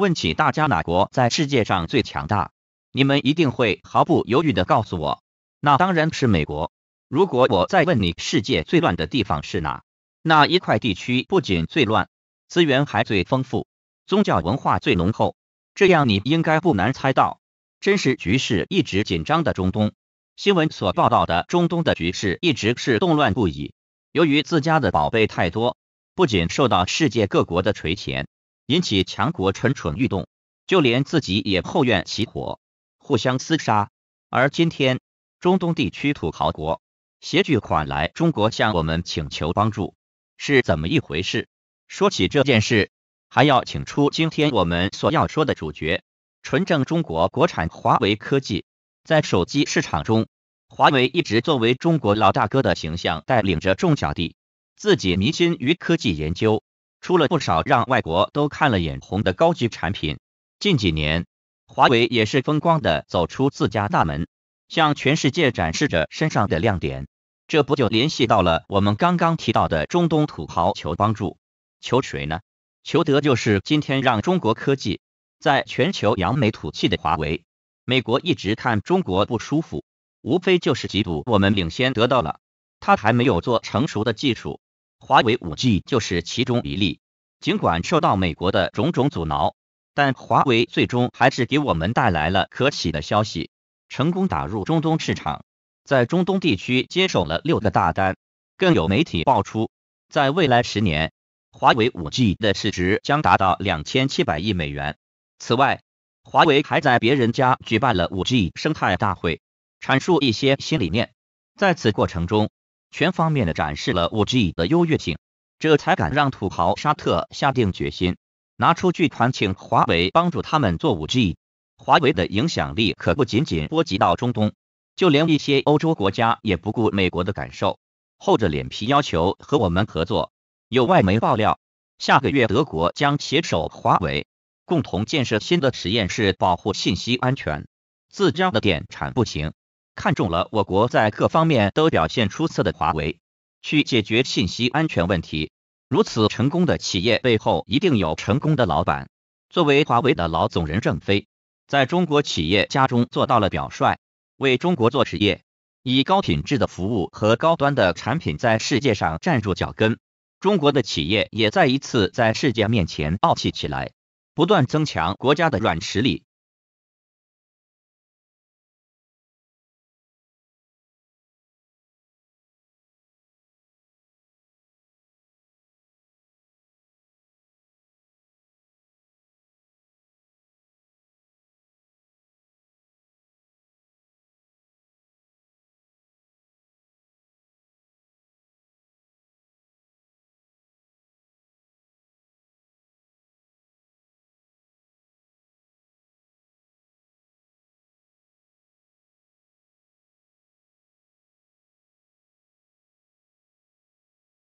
问起大家哪国在世界上最强大，你们一定会毫不犹豫的告诉我，那当然是美国。如果我再问你世界最乱的地方是哪，那一块地区不仅最乱，资源还最丰富，宗教文化最浓厚，这样你应该不难猜到，真是局势一直紧张的中东。新闻所报道的中东的局势一直是动乱不已。由于自家的宝贝太多，不仅受到世界各国的垂涎。引起强国蠢蠢欲动，就连自己也后院起火，互相厮杀。而今天，中东地区土豪国携巨款来中国向我们请求帮助，是怎么一回事？说起这件事，还要请出今天我们所要说的主角——纯正中国国产华为科技。在手机市场中，华为一直作为中国老大哥的形象，带领着众小弟，自己迷心于科技研究。出了不少让外国都看了眼红的高级产品。近几年，华为也是风光的走出自家大门，向全世界展示着身上的亮点。这不就联系到了我们刚刚提到的中东土豪求帮助？求谁呢？求得就是今天让中国科技在全球扬眉吐气的华为。美国一直看中国不舒服，无非就是嫉妒我们领先得到了，他还没有做成熟的技术。华为五 G 就是其中一例。尽管受到美国的种种阻挠，但华为最终还是给我们带来了可喜的消息：成功打入中东市场，在中东地区接手了六个大单。更有媒体爆出，在未来十年，华为五 G 的市值将达到两千七百亿美元。此外，华为还在别人家举办了五 G 生态大会，阐述一些新理念。在此过程中，全方面的展示了 5G 的优越性，这才敢让土豪沙特下定决心，拿出巨款请华为帮助他们做 5G。华为的影响力可不仅仅波及到中东，就连一些欧洲国家也不顾美国的感受，厚着脸皮要求和我们合作。有外媒爆料，下个月德国将携手华为，共同建设新的实验室，保护信息安全。自家的电产不行。看中了我国在各方面都表现出色的华为，去解决信息安全问题。如此成功的企业背后，一定有成功的老板。作为华为的老总任正非，在中国企业家中做到了表率，为中国做实业，以高品质的服务和高端的产品在世界上站住脚跟。中国的企业也再一次在世界面前傲气起来，不断增强国家的软实力。